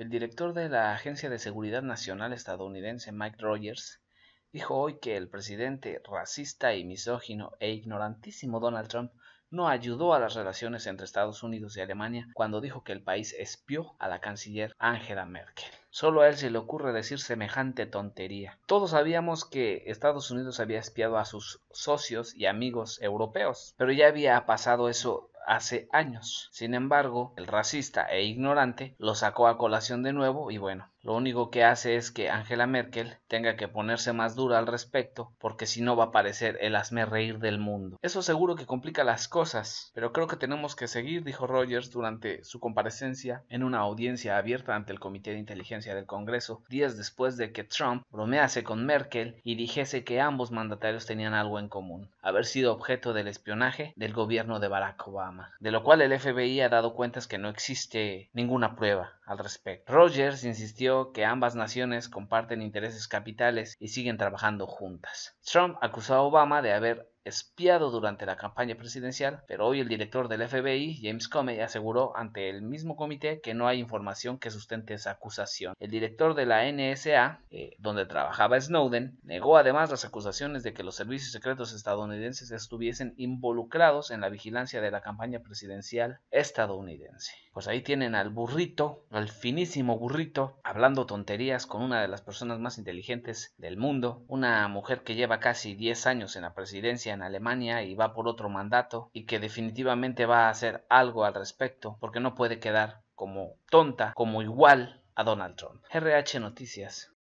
El director de la Agencia de Seguridad Nacional estadounidense Mike Rogers dijo hoy que el presidente racista y misógino e ignorantísimo Donald Trump no ayudó a las relaciones entre Estados Unidos y Alemania cuando dijo que el país espió a la canciller Angela Merkel. Solo a él se le ocurre decir semejante tontería. Todos sabíamos que Estados Unidos había espiado a sus socios y amigos europeos, pero ya había pasado eso hace años. Sin embargo, el racista e ignorante lo sacó a colación de nuevo y bueno, lo único que hace es que Angela Merkel tenga que ponerse más dura al respecto, porque si no va a parecer el hazme reír del mundo. Eso seguro que complica las cosas, pero creo que tenemos que seguir, dijo Rogers durante su comparecencia en una audiencia abierta ante el Comité de Inteligencia del Congreso, días después de que Trump bromease con Merkel y dijese que ambos mandatarios tenían algo en común, haber sido objeto del espionaje del gobierno de Barack Obama, de lo cual el FBI ha dado cuentas que no existe ninguna prueba al respecto. Rogers insistió que ambas naciones comparten intereses capitales y siguen trabajando juntas. Trump acusó a Obama de haber espiado durante la campaña presidencial, pero hoy el director del FBI, James Comey, aseguró ante el mismo comité que no hay información que sustente esa acusación. El director de la NSA, eh, donde trabajaba Snowden, negó además las acusaciones de que los servicios secretos estadounidenses estuviesen involucrados en la vigilancia de la campaña presidencial estadounidense. Pues ahí tienen al burrito, al finísimo burrito, hablando tonterías con una de las personas más inteligentes del mundo, una mujer que lleva casi 10 años en la presidencia en Alemania y va por otro mandato y que definitivamente va a hacer algo al respecto porque no puede quedar como tonta, como igual a Donald Trump. RH Noticias.